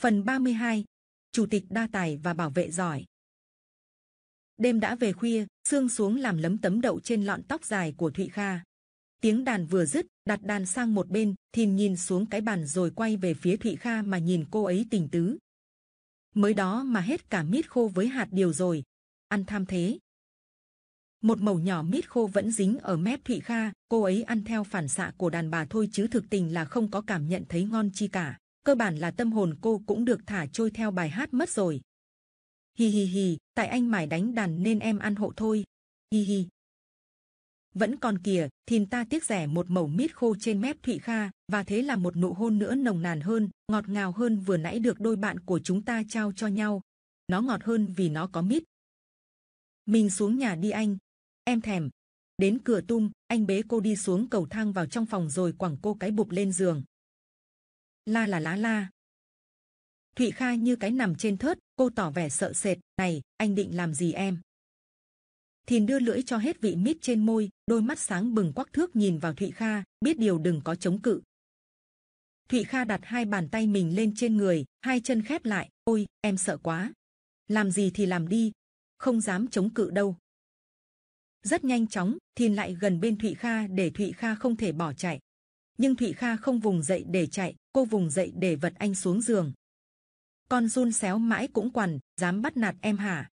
Phần 32 Chủ tịch đa tài và bảo vệ giỏi Đêm đã về khuya, sương xuống làm lấm tấm đậu trên lọn tóc dài của Thụy Kha. Tiếng đàn vừa dứt, đặt đàn sang một bên, thìn nhìn xuống cái bàn rồi quay về phía Thụy Kha mà nhìn cô ấy tình tứ. Mới đó mà hết cả mít khô với hạt điều rồi, ăn tham thế. Một mẩu nhỏ mít khô vẫn dính ở mép Thụy Kha, cô ấy ăn theo phản xạ của đàn bà thôi chứ thực tình là không có cảm nhận thấy ngon chi cả cơ bản là tâm hồn cô cũng được thả trôi theo bài hát mất rồi. Hi hi hi, tại anh mải đánh đàn nên em ăn hộ thôi. Hi hi. Vẫn còn kìa, thìn ta tiếc rẻ một mẩu mít khô trên mép Thụy Kha, và thế là một nụ hôn nữa nồng nàn hơn, ngọt ngào hơn vừa nãy được đôi bạn của chúng ta trao cho nhau. Nó ngọt hơn vì nó có mít. Mình xuống nhà đi anh. Em thèm. Đến cửa tung, anh bế cô đi xuống cầu thang vào trong phòng rồi quẳng cô cái bụp lên giường la là lá la thụy kha như cái nằm trên thớt cô tỏ vẻ sợ sệt này anh định làm gì em thìn đưa lưỡi cho hết vị mít trên môi đôi mắt sáng bừng quắc thước nhìn vào thụy kha biết điều đừng có chống cự thụy kha đặt hai bàn tay mình lên trên người hai chân khép lại ôi em sợ quá làm gì thì làm đi không dám chống cự đâu rất nhanh chóng thìn lại gần bên thụy kha để thụy kha không thể bỏ chạy nhưng Thụy Kha không vùng dậy để chạy, cô vùng dậy để vật anh xuống giường. Con run xéo mãi cũng quằn, dám bắt nạt em hả?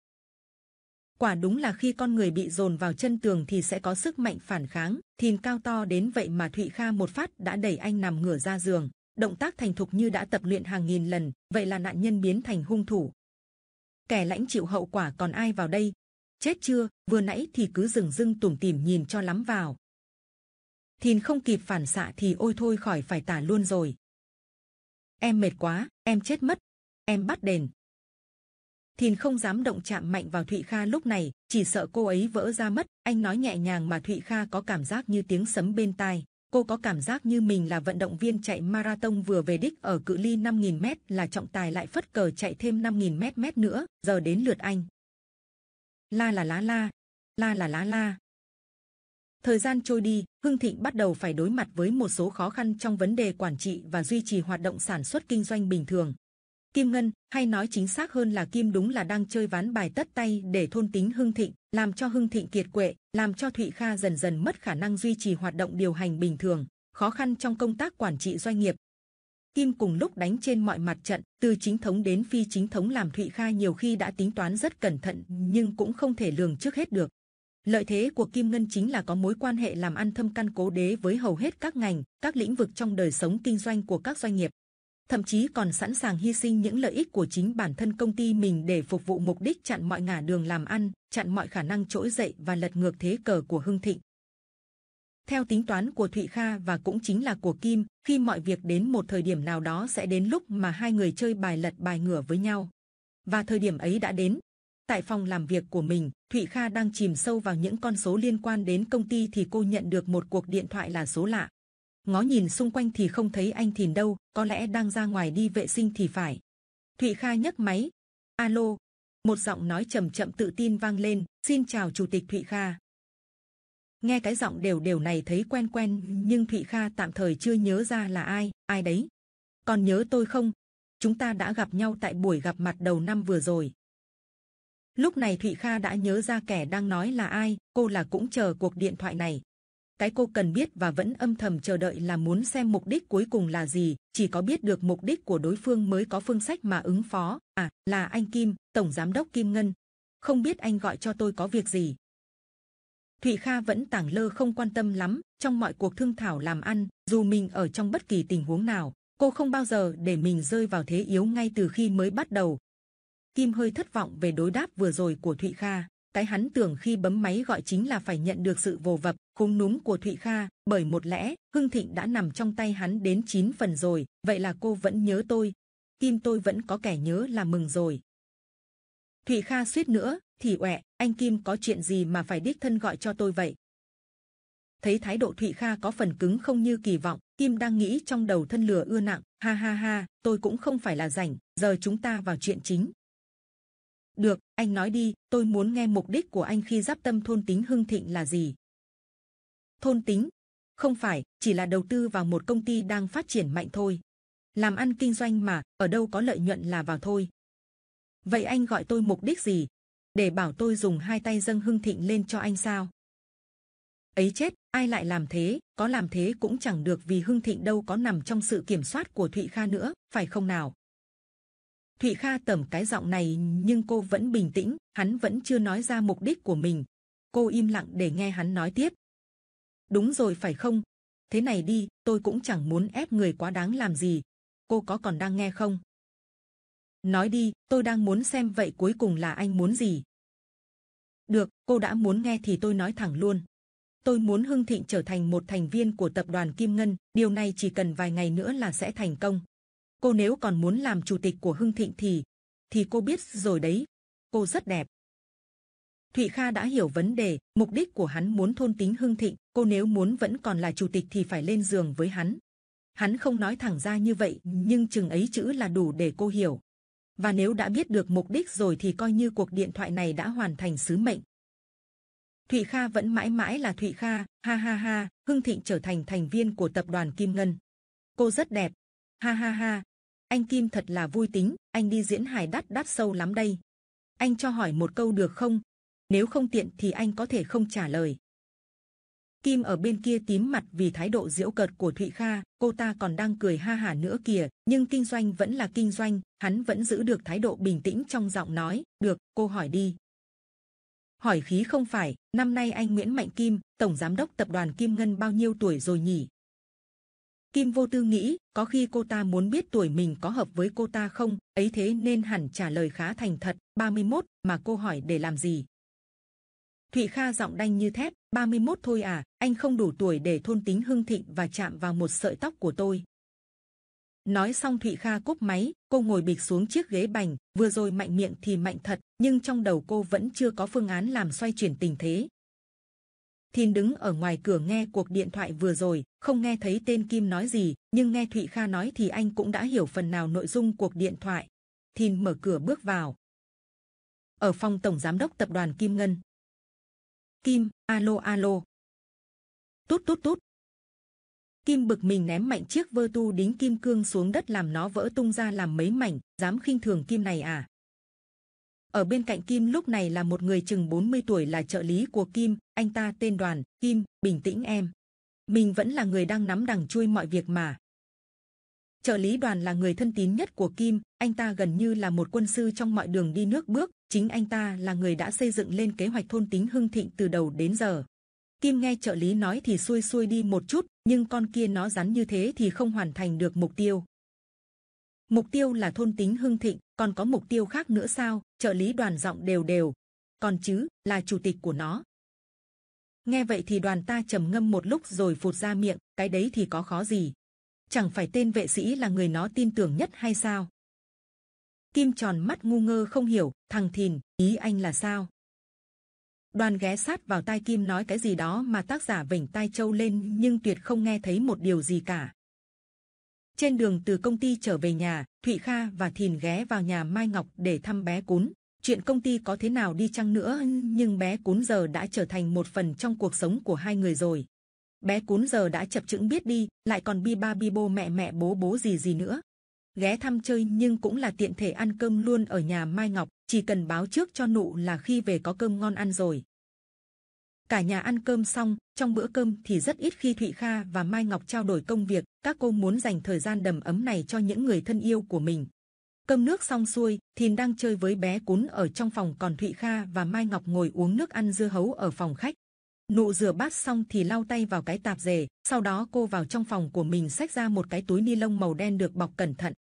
Quả đúng là khi con người bị dồn vào chân tường thì sẽ có sức mạnh phản kháng. Thìn cao to đến vậy mà Thụy Kha một phát đã đẩy anh nằm ngửa ra giường. Động tác thành thục như đã tập luyện hàng nghìn lần, vậy là nạn nhân biến thành hung thủ. Kẻ lãnh chịu hậu quả còn ai vào đây? Chết chưa? Vừa nãy thì cứ dừng dưng tủm tỉm nhìn cho lắm vào thìn không kịp phản xạ thì ôi thôi khỏi phải tả luôn rồi em mệt quá em chết mất em bắt đền thìn không dám động chạm mạnh vào thụy kha lúc này chỉ sợ cô ấy vỡ ra mất anh nói nhẹ nhàng mà thụy kha có cảm giác như tiếng sấm bên tai cô có cảm giác như mình là vận động viên chạy marathon vừa về đích ở cự ly 5.000 m là trọng tài lại phất cờ chạy thêm 5.000 m mét nữa giờ đến lượt anh la là lá la la là lá la Thời gian trôi đi, Hưng Thịnh bắt đầu phải đối mặt với một số khó khăn trong vấn đề quản trị và duy trì hoạt động sản xuất kinh doanh bình thường. Kim Ngân, hay nói chính xác hơn là Kim đúng là đang chơi ván bài tất tay để thôn tính Hưng Thịnh, làm cho Hưng Thịnh kiệt quệ, làm cho Thụy Kha dần dần mất khả năng duy trì hoạt động điều hành bình thường, khó khăn trong công tác quản trị doanh nghiệp. Kim cùng lúc đánh trên mọi mặt trận, từ chính thống đến phi chính thống làm Thụy Kha nhiều khi đã tính toán rất cẩn thận nhưng cũng không thể lường trước hết được. Lợi thế của Kim Ngân chính là có mối quan hệ làm ăn thâm căn cố đế với hầu hết các ngành, các lĩnh vực trong đời sống kinh doanh của các doanh nghiệp. Thậm chí còn sẵn sàng hy sinh những lợi ích của chính bản thân công ty mình để phục vụ mục đích chặn mọi ngả đường làm ăn, chặn mọi khả năng trỗi dậy và lật ngược thế cờ của Hưng Thịnh. Theo tính toán của Thụy Kha và cũng chính là của Kim, khi mọi việc đến một thời điểm nào đó sẽ đến lúc mà hai người chơi bài lật bài ngửa với nhau. Và thời điểm ấy đã đến, Tại phòng làm việc của mình, Thụy Kha đang chìm sâu vào những con số liên quan đến công ty thì cô nhận được một cuộc điện thoại là số lạ. Ngó nhìn xung quanh thì không thấy anh Thìn đâu, có lẽ đang ra ngoài đi vệ sinh thì phải. Thụy Kha nhấc máy. Alo. Một giọng nói chậm chậm tự tin vang lên. Xin chào Chủ tịch Thụy Kha. Nghe cái giọng đều đều này thấy quen quen, nhưng Thụy Kha tạm thời chưa nhớ ra là ai, ai đấy. Còn nhớ tôi không? Chúng ta đã gặp nhau tại buổi gặp mặt đầu năm vừa rồi Lúc này Thụy Kha đã nhớ ra kẻ đang nói là ai, cô là cũng chờ cuộc điện thoại này. Cái cô cần biết và vẫn âm thầm chờ đợi là muốn xem mục đích cuối cùng là gì, chỉ có biết được mục đích của đối phương mới có phương sách mà ứng phó. À, là anh Kim, Tổng Giám đốc Kim Ngân. Không biết anh gọi cho tôi có việc gì. Thụy Kha vẫn tảng lơ không quan tâm lắm, trong mọi cuộc thương thảo làm ăn, dù mình ở trong bất kỳ tình huống nào, cô không bao giờ để mình rơi vào thế yếu ngay từ khi mới bắt đầu, Kim hơi thất vọng về đối đáp vừa rồi của Thụy Kha. Cái hắn tưởng khi bấm máy gọi chính là phải nhận được sự vồ vập, khung núm của Thụy Kha, bởi một lẽ Hưng Thịnh đã nằm trong tay hắn đến 9 phần rồi, vậy là cô vẫn nhớ tôi. Kim tôi vẫn có kẻ nhớ là mừng rồi. Thụy Kha suýt nữa, thì ọe, anh Kim có chuyện gì mà phải đích thân gọi cho tôi vậy? Thấy thái độ Thụy Kha có phần cứng không như kỳ vọng, Kim đang nghĩ trong đầu thân lừa ưa nặng, ha ha ha, tôi cũng không phải là rảnh, giờ chúng ta vào chuyện chính. Được, anh nói đi, tôi muốn nghe mục đích của anh khi giáp tâm thôn tính hưng thịnh là gì. Thôn tính? Không phải, chỉ là đầu tư vào một công ty đang phát triển mạnh thôi. Làm ăn kinh doanh mà, ở đâu có lợi nhuận là vào thôi. Vậy anh gọi tôi mục đích gì? Để bảo tôi dùng hai tay dâng hưng thịnh lên cho anh sao? Ấy chết, ai lại làm thế, có làm thế cũng chẳng được vì hưng thịnh đâu có nằm trong sự kiểm soát của Thụy Kha nữa, phải không nào? Thụy Kha tẩm cái giọng này nhưng cô vẫn bình tĩnh, hắn vẫn chưa nói ra mục đích của mình. Cô im lặng để nghe hắn nói tiếp. Đúng rồi phải không? Thế này đi, tôi cũng chẳng muốn ép người quá đáng làm gì. Cô có còn đang nghe không? Nói đi, tôi đang muốn xem vậy cuối cùng là anh muốn gì. Được, cô đã muốn nghe thì tôi nói thẳng luôn. Tôi muốn Hưng Thịnh trở thành một thành viên của tập đoàn Kim Ngân, điều này chỉ cần vài ngày nữa là sẽ thành công cô nếu còn muốn làm chủ tịch của hưng thịnh thì thì cô biết rồi đấy cô rất đẹp thụy kha đã hiểu vấn đề mục đích của hắn muốn thôn tính hưng thịnh cô nếu muốn vẫn còn là chủ tịch thì phải lên giường với hắn hắn không nói thẳng ra như vậy nhưng chừng ấy chữ là đủ để cô hiểu và nếu đã biết được mục đích rồi thì coi như cuộc điện thoại này đã hoàn thành sứ mệnh Thụy Kha vẫn mãi mãi là Thụy Kha, ha ha ha, Hưng Thịnh trở thành thành viên của tập đoàn Kim Ngân. Cô rất đẹp, ha ha ha, anh Kim thật là vui tính, anh đi diễn hài đắt đắt sâu lắm đây. Anh cho hỏi một câu được không? Nếu không tiện thì anh có thể không trả lời. Kim ở bên kia tím mặt vì thái độ diễu cợt của Thụy Kha, cô ta còn đang cười ha hà nữa kìa, nhưng kinh doanh vẫn là kinh doanh, hắn vẫn giữ được thái độ bình tĩnh trong giọng nói, được, cô hỏi đi. Hỏi khí không phải, năm nay anh Nguyễn Mạnh Kim, Tổng Giám đốc Tập đoàn Kim Ngân bao nhiêu tuổi rồi nhỉ? Kim vô tư nghĩ, có khi cô ta muốn biết tuổi mình có hợp với cô ta không, ấy thế nên hẳn trả lời khá thành thật. 31 mà cô hỏi để làm gì? Thụy Kha giọng đanh như thép, 31 thôi à? Anh không đủ tuổi để thôn tính hưng thịnh và chạm vào một sợi tóc của tôi. Nói xong Thụy Kha cúp máy, cô ngồi bịch xuống chiếc ghế bành. Vừa rồi mạnh miệng thì mạnh thật, nhưng trong đầu cô vẫn chưa có phương án làm xoay chuyển tình thế. Thìn đứng ở ngoài cửa nghe cuộc điện thoại vừa rồi, không nghe thấy tên Kim nói gì, nhưng nghe Thụy Kha nói thì anh cũng đã hiểu phần nào nội dung cuộc điện thoại. Thìn mở cửa bước vào. Ở phòng Tổng Giám đốc Tập đoàn Kim Ngân. Kim, alo alo. Tút tút tút. Kim bực mình ném mạnh chiếc vơ tu đính kim cương xuống đất làm nó vỡ tung ra làm mấy mảnh, dám khinh thường Kim này à? ở bên cạnh Kim lúc này là một người chừng 40 tuổi là trợ lý của Kim, anh ta tên Đoàn, Kim, bình tĩnh em. Mình vẫn là người đang nắm đằng chui mọi việc mà. Trợ lý đoàn là người thân tín nhất của Kim, anh ta gần như là một quân sư trong mọi đường đi nước bước, chính anh ta là người đã xây dựng lên kế hoạch thôn tính hưng thịnh từ đầu đến giờ. Kim nghe trợ lý nói thì xuôi xuôi đi một chút, nhưng con kia nó rắn như thế thì không hoàn thành được mục tiêu. Mục tiêu là thôn tính hưng thịnh, còn có mục tiêu khác nữa sao? Trợ lý đoàn giọng đều đều, còn chứ là chủ tịch của nó. Nghe vậy thì đoàn ta trầm ngâm một lúc rồi phụt ra miệng, cái đấy thì có khó gì? Chẳng phải tên vệ sĩ là người nó tin tưởng nhất hay sao? Kim tròn mắt ngu ngơ không hiểu, thằng thìn, ý anh là sao? Đoàn ghé sát vào tai Kim nói cái gì đó mà tác giả vỉnh tai châu lên nhưng tuyệt không nghe thấy một điều gì cả. Trên đường từ công ty trở về nhà, Thụy Kha và Thìn ghé vào nhà Mai Ngọc để thăm bé cún. Chuyện công ty có thế nào đi chăng nữa, nhưng bé cún giờ đã trở thành một phần trong cuộc sống của hai người rồi. Bé cún giờ đã chập chững biết đi, lại còn bi ba bi bô mẹ mẹ bố bố gì gì nữa. Ghé thăm chơi nhưng cũng là tiện thể ăn cơm luôn ở nhà Mai Ngọc, chỉ cần báo trước cho nụ là khi về có cơm ngon ăn rồi cả nhà ăn cơm xong trong bữa cơm thì rất ít khi thụy kha và mai ngọc trao đổi công việc các cô muốn dành thời gian đầm ấm này cho những người thân yêu của mình cơm nước xong xuôi thìn đang chơi với bé cún ở trong phòng còn thụy kha và mai ngọc ngồi uống nước ăn dưa hấu ở phòng khách nụ rửa bát xong thì lau tay vào cái tạp dề sau đó cô vào trong phòng của mình xách ra một cái túi ni lông màu đen được bọc cẩn thận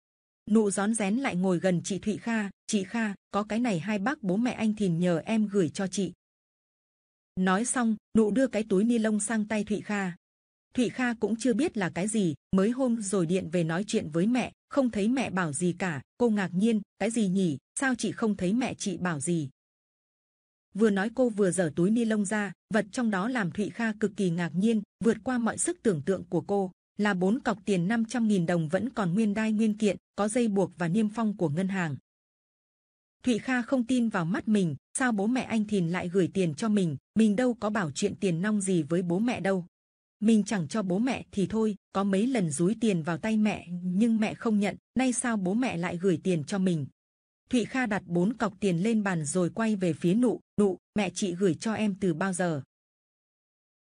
nụ rón rén lại ngồi gần chị thụy kha chị kha có cái này hai bác bố mẹ anh thìn nhờ em gửi cho chị Nói xong, nụ đưa cái túi ni lông sang tay Thụy Kha. Thụy Kha cũng chưa biết là cái gì, mới hôm rồi điện về nói chuyện với mẹ, không thấy mẹ bảo gì cả. Cô ngạc nhiên, cái gì nhỉ? Sao chị không thấy mẹ chị bảo gì? Vừa nói cô vừa dở túi ni lông ra, vật trong đó làm Thụy Kha cực kỳ ngạc nhiên, vượt qua mọi sức tưởng tượng của cô. Là bốn cọc tiền 500.000 đồng vẫn còn nguyên đai nguyên kiện, có dây buộc và niêm phong của ngân hàng. Thụy Kha không tin vào mắt mình, sao bố mẹ anh thìn lại gửi tiền cho mình mình đâu có bảo chuyện tiền nong gì với bố mẹ đâu mình chẳng cho bố mẹ thì thôi có mấy lần dúi tiền vào tay mẹ nhưng mẹ không nhận nay sao bố mẹ lại gửi tiền cho mình thụy kha đặt bốn cọc tiền lên bàn rồi quay về phía nụ nụ mẹ chị gửi cho em từ bao giờ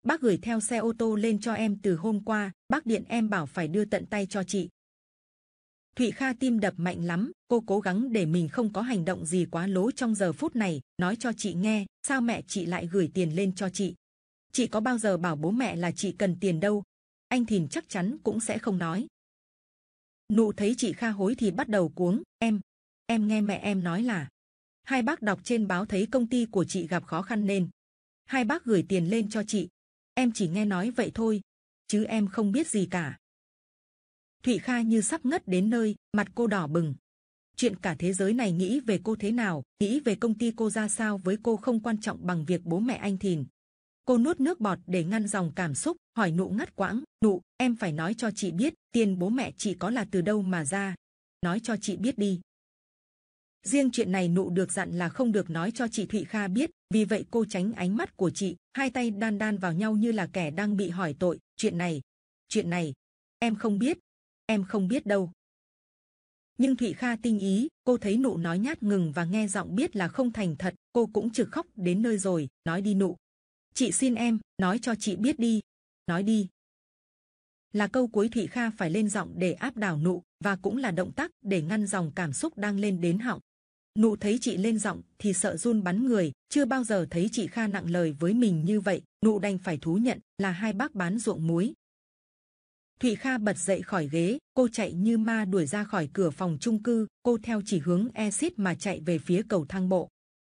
bác gửi theo xe ô tô lên cho em từ hôm qua bác điện em bảo phải đưa tận tay cho chị Thụy Kha tim đập mạnh lắm, cô cố gắng để mình không có hành động gì quá lố trong giờ phút này. Nói cho chị nghe, sao mẹ chị lại gửi tiền lên cho chị? Chị có bao giờ bảo bố mẹ là chị cần tiền đâu? Anh Thìn chắc chắn cũng sẽ không nói. Nụ thấy chị Kha hối thì bắt đầu cuống. Em, em nghe mẹ em nói là hai bác đọc trên báo thấy công ty của chị gặp khó khăn nên hai bác gửi tiền lên cho chị. Em chỉ nghe nói vậy thôi, chứ em không biết gì cả. Thụy Kha như sắp ngất đến nơi, mặt cô đỏ bừng. Chuyện cả thế giới này nghĩ về cô thế nào, nghĩ về công ty cô ra sao với cô không quan trọng bằng việc bố mẹ anh thìn. Cô nuốt nước bọt để ngăn dòng cảm xúc, hỏi nụ ngắt quãng. Nụ, em phải nói cho chị biết tiền bố mẹ chị có là từ đâu mà ra. Nói cho chị biết đi. Riêng chuyện này nụ được dặn là không được nói cho chị Thụy Kha biết, vì vậy cô tránh ánh mắt của chị, hai tay đan đan vào nhau như là kẻ đang bị hỏi tội. Chuyện này, chuyện này, em không biết, em không biết đâu. Nhưng Thụy Kha tinh ý, cô thấy nụ nói nhát ngừng và nghe giọng biết là không thành thật, cô cũng trực khóc đến nơi rồi, nói đi nụ. Chị xin em, nói cho chị biết đi, nói đi. Là câu cuối Thụy Kha phải lên giọng để áp đảo nụ, và cũng là động tác để ngăn dòng cảm xúc đang lên đến họng. Nụ thấy chị lên giọng thì sợ run bắn người, chưa bao giờ thấy chị Kha nặng lời với mình như vậy, nụ đành phải thú nhận là hai bác bán ruộng muối, Thụy Kha bật dậy khỏi ghế, cô chạy như ma đuổi ra khỏi cửa phòng chung cư, cô theo chỉ hướng exit mà chạy về phía cầu thang bộ.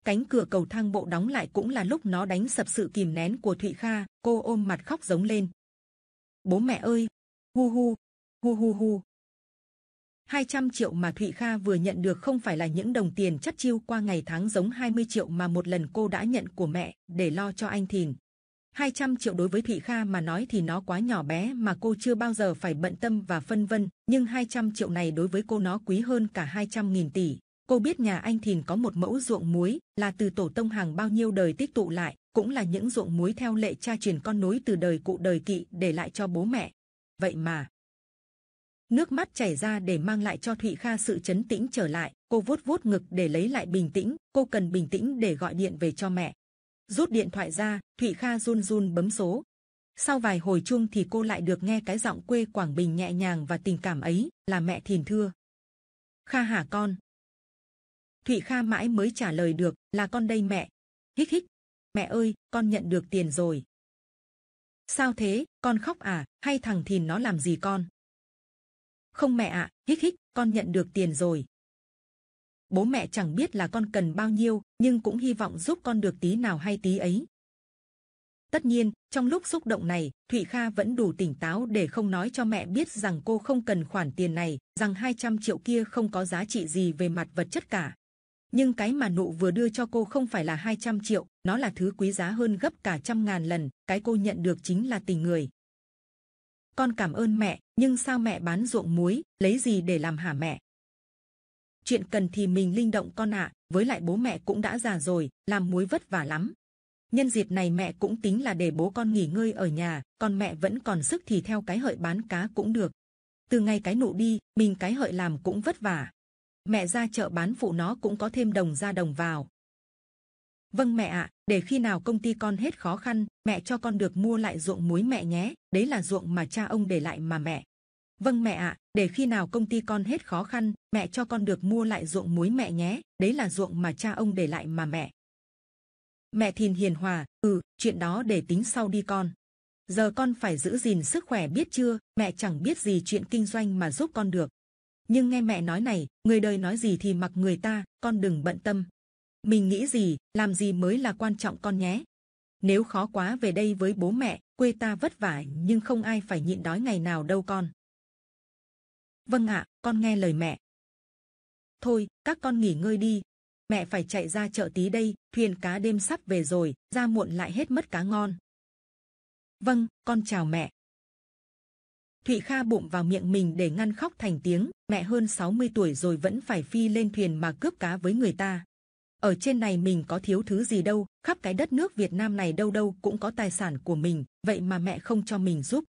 Cánh cửa cầu thang bộ đóng lại cũng là lúc nó đánh sập sự kìm nén của Thụy Kha, cô ôm mặt khóc giống lên. Bố mẹ ơi! Hu hu! Hu hu hu! 200 triệu mà Thụy Kha vừa nhận được không phải là những đồng tiền chất chiêu qua ngày tháng giống 20 triệu mà một lần cô đã nhận của mẹ để lo cho anh Thìn. 200 triệu đối với thụy Kha mà nói thì nó quá nhỏ bé mà cô chưa bao giờ phải bận tâm và phân vân. Nhưng 200 triệu này đối với cô nó quý hơn cả 200.000 tỷ. Cô biết nhà anh Thìn có một mẫu ruộng muối là từ tổ tông hàng bao nhiêu đời tích tụ lại, cũng là những ruộng muối theo lệ cha truyền con nối từ đời cụ đời kỵ để lại cho bố mẹ. Vậy mà nước mắt chảy ra để mang lại cho Thụy Kha sự chấn tĩnh trở lại. Cô vuốt vuốt ngực để lấy lại bình tĩnh. Cô cần bình tĩnh để gọi điện về cho mẹ. Rút điện thoại ra, Thụy Kha run run bấm số. Sau vài hồi chuông thì cô lại được nghe cái giọng quê Quảng Bình nhẹ nhàng và tình cảm ấy, là mẹ Thìn Thưa. Kha hả con? Thụy Kha mãi mới trả lời được, là con đây mẹ. Hích hích, mẹ ơi, con nhận được tiền rồi. Sao thế, con khóc à, hay thằng Thìn nó làm gì con? Không mẹ ạ, à, hích hích, con nhận được tiền rồi bố mẹ chẳng biết là con cần bao nhiêu nhưng cũng hy vọng giúp con được tí nào hay tí ấy tất nhiên trong lúc xúc động này thụy kha vẫn đủ tỉnh táo để không nói cho mẹ biết rằng cô không cần khoản tiền này rằng 200 triệu kia không có giá trị gì về mặt vật chất cả nhưng cái mà nụ vừa đưa cho cô không phải là 200 triệu nó là thứ quý giá hơn gấp cả trăm ngàn lần cái cô nhận được chính là tình người con cảm ơn mẹ nhưng sao mẹ bán ruộng muối lấy gì để làm hả mẹ chuyện cần thì mình linh động con ạ với lại bố mẹ cũng đã già rồi làm muối vất vả lắm nhân dịp này mẹ cũng tính là để bố con nghỉ ngơi ở nhà còn mẹ vẫn còn sức thì theo cái hợi bán cá cũng được từ ngày cái nụ đi mình cái hợi làm cũng vất vả mẹ ra chợ bán phụ nó cũng có thêm đồng ra đồng vào vâng mẹ ạ để khi nào công ty con hết khó khăn mẹ cho con được mua lại ruộng muối mẹ nhé đấy là ruộng mà cha ông để lại mà mẹ vâng mẹ ạ để khi nào công ty con hết khó khăn mẹ cho con được mua lại ruộng muối mẹ nhé đấy là ruộng mà cha ông để lại mà mẹ mẹ thìn hiền hòa ừ chuyện đó để tính sau đi con giờ con phải giữ gìn sức khỏe biết chưa mẹ chẳng biết gì chuyện kinh doanh mà giúp con được nhưng nghe mẹ nói này người đời nói gì thì mặc người ta con đừng bận tâm mình nghĩ gì làm gì mới là quan trọng con nhé nếu khó quá về đây với bố mẹ quê ta vất vả nhưng không ai phải nhịn đói ngày nào đâu con vâng ạ con nghe lời mẹ thôi các con nghỉ ngơi đi mẹ phải chạy ra chợ tí đây thuyền cá đêm sắp về rồi ra muộn lại hết mất cá ngon vâng con chào mẹ Thụy Kha bụng vào miệng mình để ngăn khóc thành tiếng. Mẹ hơn 60 tuổi rồi vẫn phải phi lên thuyền mà cướp cá với người ta. Ở trên này mình có thiếu thứ gì đâu, khắp cái đất nước Việt Nam này đâu đâu cũng có tài sản của mình, vậy mà mẹ không cho mình giúp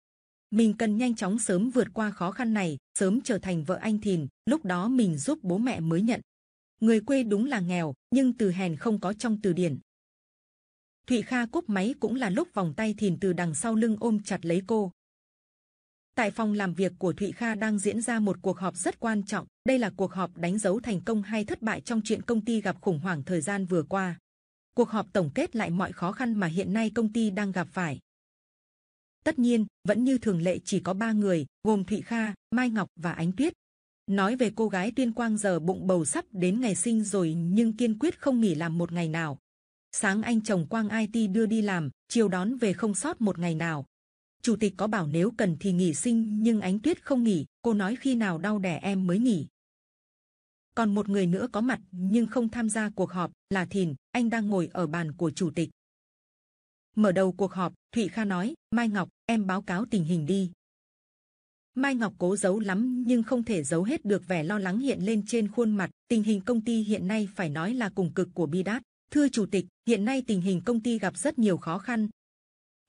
mình cần nhanh chóng sớm vượt qua khó khăn này, sớm trở thành vợ anh Thìn, lúc đó mình giúp bố mẹ mới nhận. Người quê đúng là nghèo, nhưng từ hèn không có trong từ điển. Thụy Kha cúp máy cũng là lúc vòng tay Thìn từ đằng sau lưng ôm chặt lấy cô. Tại phòng làm việc của Thụy Kha đang diễn ra một cuộc họp rất quan trọng. Đây là cuộc họp đánh dấu thành công hay thất bại trong chuyện công ty gặp khủng hoảng thời gian vừa qua. Cuộc họp tổng kết lại mọi khó khăn mà hiện nay công ty đang gặp phải tất nhiên vẫn như thường lệ chỉ có ba người gồm thụy kha mai ngọc và ánh tuyết nói về cô gái tuyên quang giờ bụng bầu sắp đến ngày sinh rồi nhưng kiên quyết không nghỉ làm một ngày nào sáng anh chồng quang it đưa đi làm chiều đón về không sót một ngày nào chủ tịch có bảo nếu cần thì nghỉ sinh nhưng ánh tuyết không nghỉ cô nói khi nào đau đẻ em mới nghỉ còn một người nữa có mặt nhưng không tham gia cuộc họp là thìn anh đang ngồi ở bàn của chủ tịch Mở đầu cuộc họp, Thụy Kha nói: Mai Ngọc, em báo cáo tình hình đi. Mai Ngọc cố giấu lắm nhưng không thể giấu hết được vẻ lo lắng hiện lên trên khuôn mặt. Tình hình công ty hiện nay phải nói là cùng cực của bi đát. Thưa chủ tịch, hiện nay tình hình công ty gặp rất nhiều khó khăn.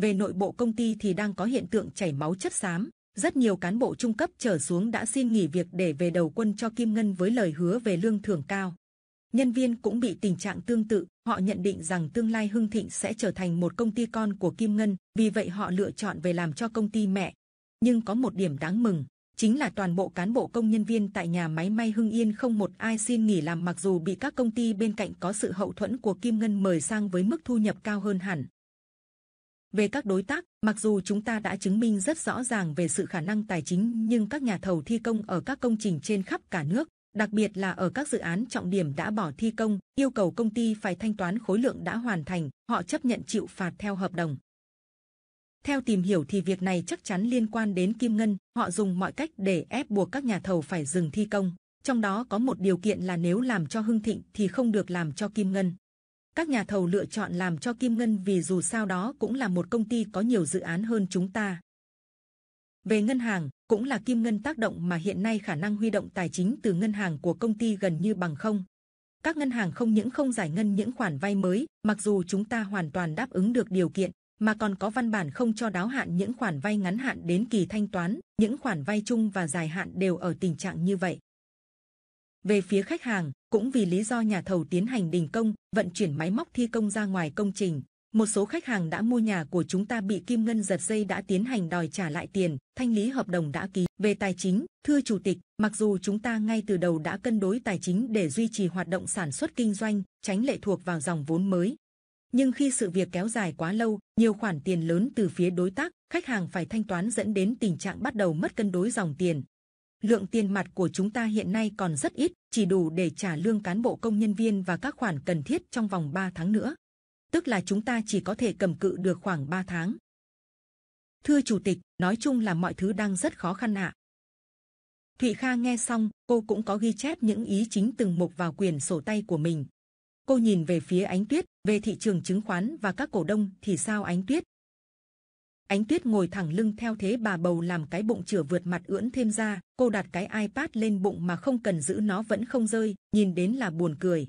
Về nội bộ công ty thì đang có hiện tượng chảy máu chất xám. Rất nhiều cán bộ trung cấp trở xuống đã xin nghỉ việc để về đầu quân cho Kim Ngân với lời hứa về lương thưởng cao. Nhân viên cũng bị tình trạng tương tự, họ nhận định rằng tương lai Hưng Thịnh sẽ trở thành một công ty con của Kim Ngân, vì vậy họ lựa chọn về làm cho công ty mẹ. Nhưng có một điểm đáng mừng, chính là toàn bộ cán bộ công nhân viên tại nhà máy may Hưng Yên không một ai xin nghỉ làm mặc dù bị các công ty bên cạnh có sự hậu thuẫn của Kim Ngân mời sang với mức thu nhập cao hơn hẳn. Về các đối tác, mặc dù chúng ta đã chứng minh rất rõ ràng về sự khả năng tài chính nhưng các nhà thầu thi công ở các công trình trên khắp cả nước đặc biệt là ở các dự án trọng điểm đã bỏ thi công, yêu cầu công ty phải thanh toán khối lượng đã hoàn thành, họ chấp nhận chịu phạt theo hợp đồng. Theo tìm hiểu thì việc này chắc chắn liên quan đến Kim Ngân, họ dùng mọi cách để ép buộc các nhà thầu phải dừng thi công. Trong đó có một điều kiện là nếu làm cho Hưng Thịnh thì không được làm cho Kim Ngân. Các nhà thầu lựa chọn làm cho Kim Ngân vì dù sao đó cũng là một công ty có nhiều dự án hơn chúng ta. Về ngân hàng, cũng là kim ngân tác động mà hiện nay khả năng huy động tài chính từ ngân hàng của công ty gần như bằng không. Các ngân hàng không những không giải ngân những khoản vay mới, mặc dù chúng ta hoàn toàn đáp ứng được điều kiện, mà còn có văn bản không cho đáo hạn những khoản vay ngắn hạn đến kỳ thanh toán, những khoản vay chung và dài hạn đều ở tình trạng như vậy. Về phía khách hàng, cũng vì lý do nhà thầu tiến hành đình công, vận chuyển máy móc thi công ra ngoài công trình, một số khách hàng đã mua nhà của chúng ta bị kim ngân giật dây đã tiến hành đòi trả lại tiền, thanh lý hợp đồng đã ký. Về tài chính, thưa chủ tịch, mặc dù chúng ta ngay từ đầu đã cân đối tài chính để duy trì hoạt động sản xuất kinh doanh, tránh lệ thuộc vào dòng vốn mới, nhưng khi sự việc kéo dài quá lâu, nhiều khoản tiền lớn từ phía đối tác, khách hàng phải thanh toán dẫn đến tình trạng bắt đầu mất cân đối dòng tiền. Lượng tiền mặt của chúng ta hiện nay còn rất ít, chỉ đủ để trả lương cán bộ công nhân viên và các khoản cần thiết trong vòng 3 tháng nữa tức là chúng ta chỉ có thể cầm cự được khoảng 3 tháng. Thưa chủ tịch, nói chung là mọi thứ đang rất khó khăn ạ. Thụy Kha nghe xong, cô cũng có ghi chép những ý chính từng mục vào quyển sổ tay của mình. Cô nhìn về phía Ánh Tuyết, về thị trường chứng khoán và các cổ đông thì sao Ánh Tuyết? Ánh Tuyết ngồi thẳng lưng theo thế bà bầu làm cái bụng chửa vượt mặt ưỡn thêm ra, cô đặt cái iPad lên bụng mà không cần giữ nó vẫn không rơi, nhìn đến là buồn cười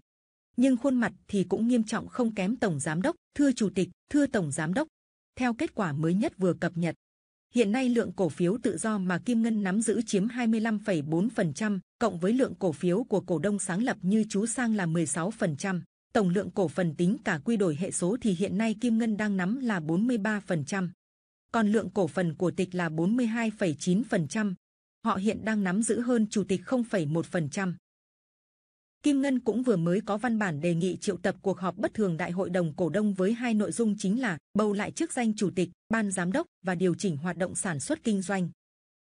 nhưng khuôn mặt thì cũng nghiêm trọng không kém tổng giám đốc, thưa chủ tịch, thưa tổng giám đốc. Theo kết quả mới nhất vừa cập nhật, hiện nay lượng cổ phiếu tự do mà Kim Ngân nắm giữ chiếm 25,4%, cộng với lượng cổ phiếu của cổ đông sáng lập như chú sang là 16%. Tổng lượng cổ phần tính cả quy đổi hệ số thì hiện nay Kim Ngân đang nắm là 43%. Còn lượng cổ phần của tịch là 42,9%. Họ hiện đang nắm giữ hơn chủ tịch 0,1%. Kim Ngân cũng vừa mới có văn bản đề nghị triệu tập cuộc họp bất thường đại hội đồng cổ đông với hai nội dung chính là bầu lại chức danh chủ tịch, ban giám đốc và điều chỉnh hoạt động sản xuất kinh doanh.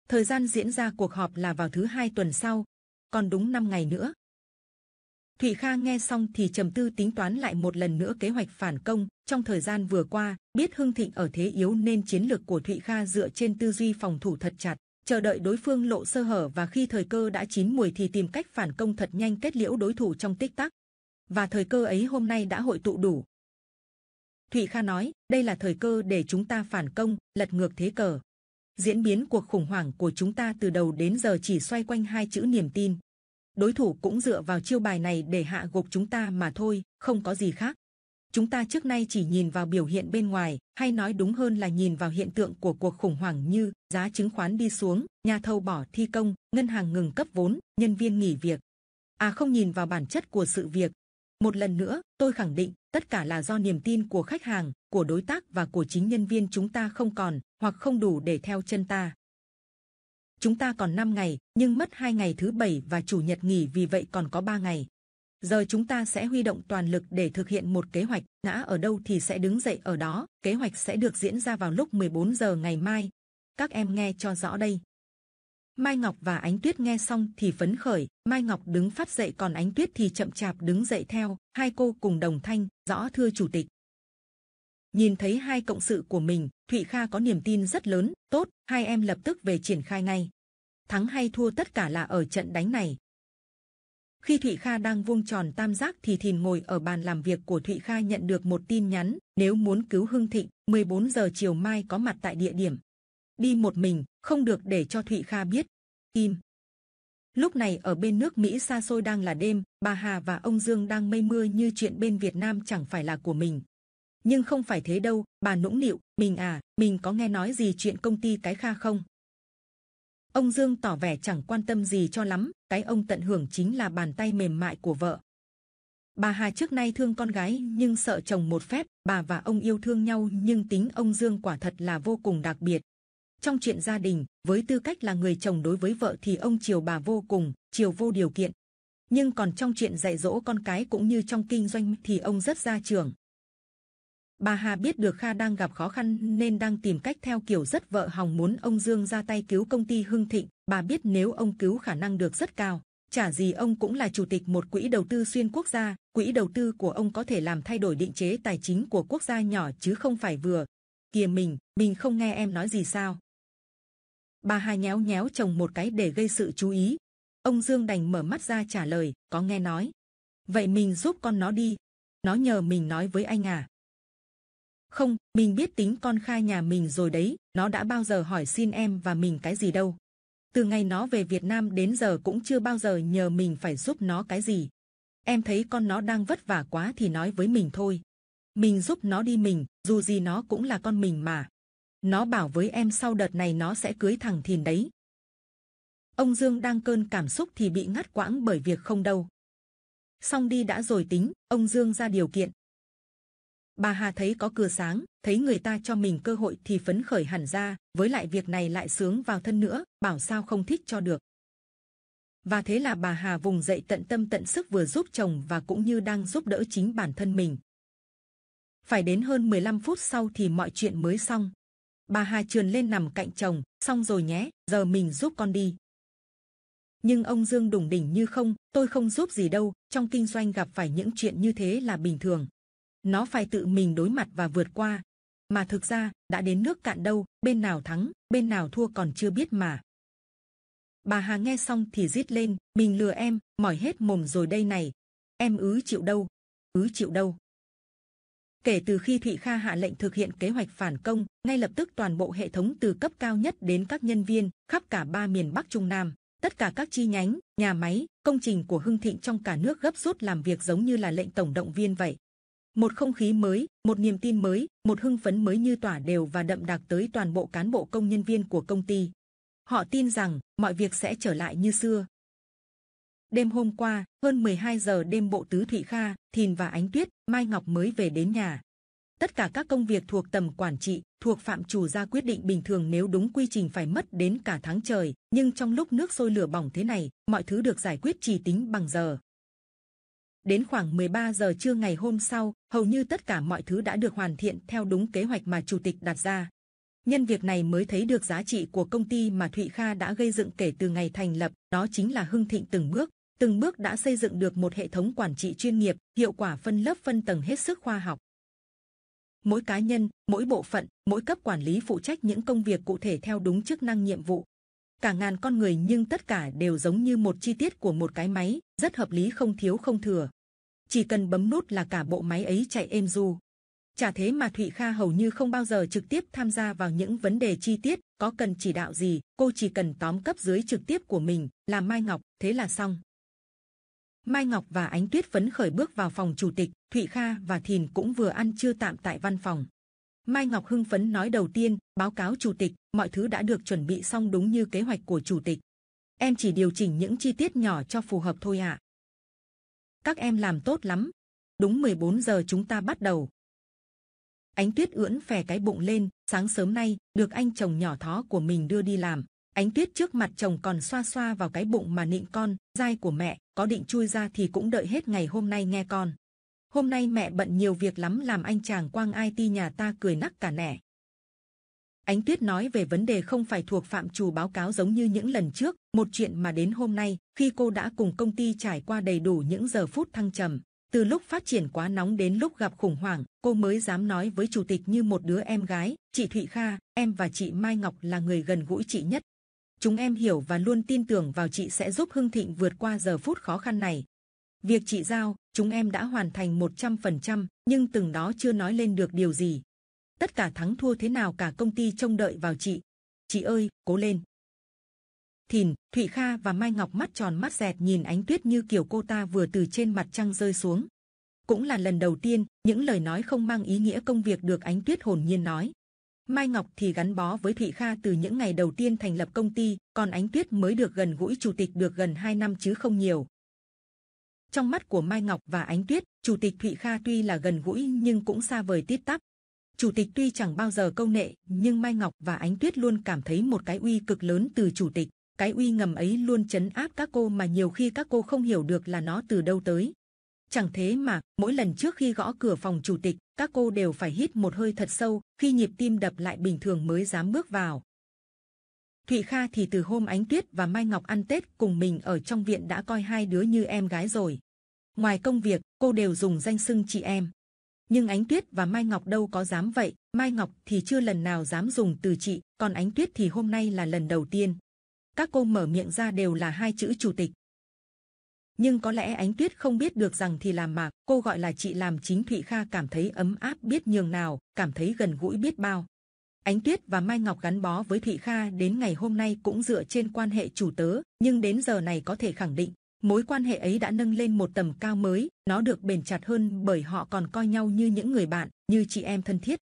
Thời gian diễn ra cuộc họp là vào thứ hai tuần sau, còn đúng 5 ngày nữa. Thụy Kha nghe xong thì trầm tư tính toán lại một lần nữa kế hoạch phản công. Trong thời gian vừa qua, biết Hưng Thịnh ở thế yếu nên chiến lược của Thụy Kha dựa trên tư duy phòng thủ thật chặt, chờ đợi đối phương lộ sơ hở và khi thời cơ đã chín mùi thì tìm cách phản công thật nhanh kết liễu đối thủ trong tích tắc và thời cơ ấy hôm nay đã hội tụ đủ thụy kha nói đây là thời cơ để chúng ta phản công lật ngược thế cờ diễn biến cuộc khủng hoảng của chúng ta từ đầu đến giờ chỉ xoay quanh hai chữ niềm tin đối thủ cũng dựa vào chiêu bài này để hạ gục chúng ta mà thôi không có gì khác chúng ta trước nay chỉ nhìn vào biểu hiện bên ngoài, hay nói đúng hơn là nhìn vào hiện tượng của cuộc khủng hoảng như giá chứng khoán đi xuống, nhà thầu bỏ thi công, ngân hàng ngừng cấp vốn, nhân viên nghỉ việc. À không nhìn vào bản chất của sự việc. Một lần nữa, tôi khẳng định tất cả là do niềm tin của khách hàng, của đối tác và của chính nhân viên chúng ta không còn hoặc không đủ để theo chân ta. Chúng ta còn 5 ngày, nhưng mất hai ngày thứ bảy và chủ nhật nghỉ vì vậy còn có 3 ngày. Giờ chúng ta sẽ huy động toàn lực để thực hiện một kế hoạch. Ngã ở đâu thì sẽ đứng dậy ở đó. Kế hoạch sẽ được diễn ra vào lúc 14 giờ ngày mai. Các em nghe cho rõ đây. Mai Ngọc và Ánh Tuyết nghe xong thì phấn khởi. Mai Ngọc đứng phát dậy, còn Ánh Tuyết thì chậm chạp đứng dậy theo. Hai cô cùng đồng thanh. Rõ thưa chủ tịch. Nhìn thấy hai cộng sự của mình, Thụy Kha có niềm tin rất lớn. Tốt, hai em lập tức về triển khai ngay. Thắng hay thua tất cả là ở trận đánh này. Khi Thụy Kha đang vuông tròn tam giác thì Thìn ngồi ở bàn làm việc của Thụy Kha nhận được một tin nhắn. Nếu muốn cứu Hưng Thịnh, 14 giờ chiều mai có mặt tại địa điểm. Đi một mình, không được để cho Thụy Kha biết. Im. Lúc này ở bên nước Mỹ xa xôi đang là đêm, bà Hà và ông Dương đang mây mưa như chuyện bên Việt Nam chẳng phải là của mình. Nhưng không phải thế đâu, bà nũng nịu, mình à, mình có nghe nói gì chuyện công ty cái Kha không? Ông Dương tỏ vẻ chẳng quan tâm gì cho lắm, cái ông tận hưởng chính là bàn tay mềm mại của vợ. Bà Hà trước nay thương con gái nhưng sợ chồng một phép, bà và ông yêu thương nhau nhưng tính ông Dương quả thật là vô cùng đặc biệt. Trong chuyện gia đình, với tư cách là người chồng đối với vợ thì ông chiều bà vô cùng, chiều vô điều kiện. Nhưng còn trong chuyện dạy dỗ con cái cũng như trong kinh doanh thì ông rất ra trưởng. Bà Hà biết được Kha đang gặp khó khăn nên đang tìm cách theo kiểu rất vợ hòng muốn ông Dương ra tay cứu công ty Hưng Thịnh. Bà biết nếu ông cứu khả năng được rất cao. Chả gì ông cũng là chủ tịch một quỹ đầu tư xuyên quốc gia. Quỹ đầu tư của ông có thể làm thay đổi định chế tài chính của quốc gia nhỏ chứ không phải vừa. Kìa mình, mình không nghe em nói gì sao? Bà Hà nhéo nhéo chồng một cái để gây sự chú ý. Ông Dương đành mở mắt ra trả lời, có nghe nói. Vậy mình giúp con nó đi. Nó nhờ mình nói với anh à? Không, mình biết tính con khai nhà mình rồi đấy, nó đã bao giờ hỏi xin em và mình cái gì đâu. Từ ngày nó về Việt Nam đến giờ cũng chưa bao giờ nhờ mình phải giúp nó cái gì. Em thấy con nó đang vất vả quá thì nói với mình thôi. Mình giúp nó đi mình, dù gì nó cũng là con mình mà. Nó bảo với em sau đợt này nó sẽ cưới thằng Thìn đấy. Ông Dương đang cơn cảm xúc thì bị ngắt quãng bởi việc không đâu. Xong đi đã rồi tính, ông Dương ra điều kiện, Bà Hà thấy có cửa sáng, thấy người ta cho mình cơ hội thì phấn khởi hẳn ra. Với lại việc này lại sướng vào thân nữa, bảo sao không thích cho được. Và thế là bà Hà vùng dậy tận tâm tận sức vừa giúp chồng và cũng như đang giúp đỡ chính bản thân mình. Phải đến hơn 15 phút sau thì mọi chuyện mới xong. Bà Hà trườn lên nằm cạnh chồng, xong rồi nhé, giờ mình giúp con đi. Nhưng ông Dương đùng đỉnh như không, tôi không giúp gì đâu, trong kinh doanh gặp phải những chuyện như thế là bình thường nó phải tự mình đối mặt và vượt qua. Mà thực ra đã đến nước cạn đâu, bên nào thắng, bên nào thua còn chưa biết mà. Bà Hà nghe xong thì rít lên, mình lừa em, mỏi hết mồm rồi đây này. Em ứ chịu đâu, ứ chịu đâu. Kể từ khi Thụy Kha hạ lệnh thực hiện kế hoạch phản công, ngay lập tức toàn bộ hệ thống từ cấp cao nhất đến các nhân viên khắp cả ba miền Bắc Trung Nam, tất cả các chi nhánh, nhà máy, công trình của Hưng Thịnh trong cả nước gấp rút làm việc giống như là lệnh tổng động viên vậy một không khí mới, một niềm tin mới, một hưng phấn mới như tỏa đều và đậm đặc tới toàn bộ cán bộ công nhân viên của công ty. Họ tin rằng mọi việc sẽ trở lại như xưa. Đêm hôm qua, hơn 12 giờ đêm bộ tứ Thụy Kha, Thìn và Ánh Tuyết, Mai Ngọc mới về đến nhà. Tất cả các công việc thuộc tầm quản trị, thuộc phạm chủ ra quyết định bình thường nếu đúng quy trình phải mất đến cả tháng trời. Nhưng trong lúc nước sôi lửa bỏng thế này, mọi thứ được giải quyết chỉ tính bằng giờ. Đến khoảng 13 giờ trưa ngày hôm sau, hầu như tất cả mọi thứ đã được hoàn thiện theo đúng kế hoạch mà chủ tịch đặt ra. Nhân việc này mới thấy được giá trị của công ty mà Thụy Kha đã gây dựng kể từ ngày thành lập, đó chính là hưng thịnh từng bước, từng bước đã xây dựng được một hệ thống quản trị chuyên nghiệp, hiệu quả phân lớp phân tầng hết sức khoa học. Mỗi cá nhân, mỗi bộ phận, mỗi cấp quản lý phụ trách những công việc cụ thể theo đúng chức năng nhiệm vụ. Cả ngàn con người nhưng tất cả đều giống như một chi tiết của một cái máy, rất hợp lý không thiếu không thừa chỉ cần bấm nút là cả bộ máy ấy chạy êm du. Chả thế mà Thụy Kha hầu như không bao giờ trực tiếp tham gia vào những vấn đề chi tiết, có cần chỉ đạo gì, cô chỉ cần tóm cấp dưới trực tiếp của mình, là Mai Ngọc, thế là xong. Mai Ngọc và Ánh Tuyết phấn khởi bước vào phòng chủ tịch, Thụy Kha và Thìn cũng vừa ăn trưa tạm tại văn phòng. Mai Ngọc hưng phấn nói đầu tiên, báo cáo chủ tịch, mọi thứ đã được chuẩn bị xong đúng như kế hoạch của chủ tịch. Em chỉ điều chỉnh những chi tiết nhỏ cho phù hợp thôi ạ các em làm tốt lắm. Đúng 14 giờ chúng ta bắt đầu. Ánh Tuyết ưỡn phè cái bụng lên, sáng sớm nay được anh chồng nhỏ thó của mình đưa đi làm. Ánh Tuyết trước mặt chồng còn xoa xoa vào cái bụng mà nịnh con, dai của mẹ, có định chui ra thì cũng đợi hết ngày hôm nay nghe con. Hôm nay mẹ bận nhiều việc lắm làm anh chàng quang IT nhà ta cười nắc cả nẻ. Ánh Tuyết nói về vấn đề không phải thuộc phạm trù báo cáo giống như những lần trước, một chuyện mà đến hôm nay, khi cô đã cùng công ty trải qua đầy đủ những giờ phút thăng trầm, từ lúc phát triển quá nóng đến lúc gặp khủng hoảng, cô mới dám nói với chủ tịch như một đứa em gái, chị Thụy Kha, em và chị Mai Ngọc là người gần gũi chị nhất. Chúng em hiểu và luôn tin tưởng vào chị sẽ giúp Hưng Thịnh vượt qua giờ phút khó khăn này. Việc chị giao, chúng em đã hoàn thành 100%, nhưng từng đó chưa nói lên được điều gì tất cả thắng thua thế nào cả công ty trông đợi vào chị chị ơi cố lên thìn thụy kha và mai ngọc mắt tròn mắt dẹt nhìn ánh tuyết như kiểu cô ta vừa từ trên mặt trăng rơi xuống cũng là lần đầu tiên những lời nói không mang ý nghĩa công việc được ánh tuyết hồn nhiên nói mai ngọc thì gắn bó với thụy kha từ những ngày đầu tiên thành lập công ty còn ánh tuyết mới được gần gũi chủ tịch được gần 2 năm chứ không nhiều trong mắt của mai ngọc và ánh tuyết chủ tịch thụy kha tuy là gần gũi nhưng cũng xa vời tít tắp chủ tịch tuy chẳng bao giờ câu nệ nhưng mai ngọc và ánh tuyết luôn cảm thấy một cái uy cực lớn từ chủ tịch cái uy ngầm ấy luôn chấn áp các cô mà nhiều khi các cô không hiểu được là nó từ đâu tới chẳng thế mà mỗi lần trước khi gõ cửa phòng chủ tịch các cô đều phải hít một hơi thật sâu khi nhịp tim đập lại bình thường mới dám bước vào Thụy Kha thì từ hôm Ánh Tuyết và Mai Ngọc ăn Tết cùng mình ở trong viện đã coi hai đứa như em gái rồi. Ngoài công việc, cô đều dùng danh xưng chị em nhưng ánh tuyết và mai ngọc đâu có dám vậy mai ngọc thì chưa lần nào dám dùng từ chị còn ánh tuyết thì hôm nay là lần đầu tiên các cô mở miệng ra đều là hai chữ chủ tịch nhưng có lẽ ánh tuyết không biết được rằng thì làm mà cô gọi là chị làm chính thụy kha cảm thấy ấm áp biết nhường nào cảm thấy gần gũi biết bao ánh tuyết và mai ngọc gắn bó với thụy kha đến ngày hôm nay cũng dựa trên quan hệ chủ tớ nhưng đến giờ này có thể khẳng định mối quan hệ ấy đã nâng lên một tầm cao mới nó được bền chặt hơn bởi họ còn coi nhau như những người bạn như chị em thân thiết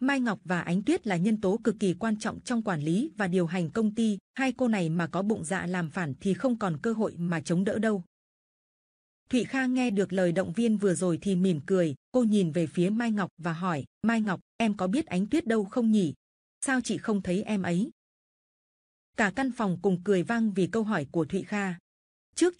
Mai Ngọc và Ánh Tuyết là nhân tố cực kỳ quan trọng trong quản lý và điều hành công ty. Hai cô này mà có bụng dạ làm phản thì không còn cơ hội mà chống đỡ đâu. Thụy Kha nghe được lời động viên vừa rồi thì mỉm cười. Cô nhìn về phía Mai Ngọc và hỏi: Mai Ngọc, em có biết Ánh Tuyết đâu không nhỉ? Sao chị không thấy em ấy? Cả căn phòng cùng cười vang vì câu hỏi của Thụy Kha. Trước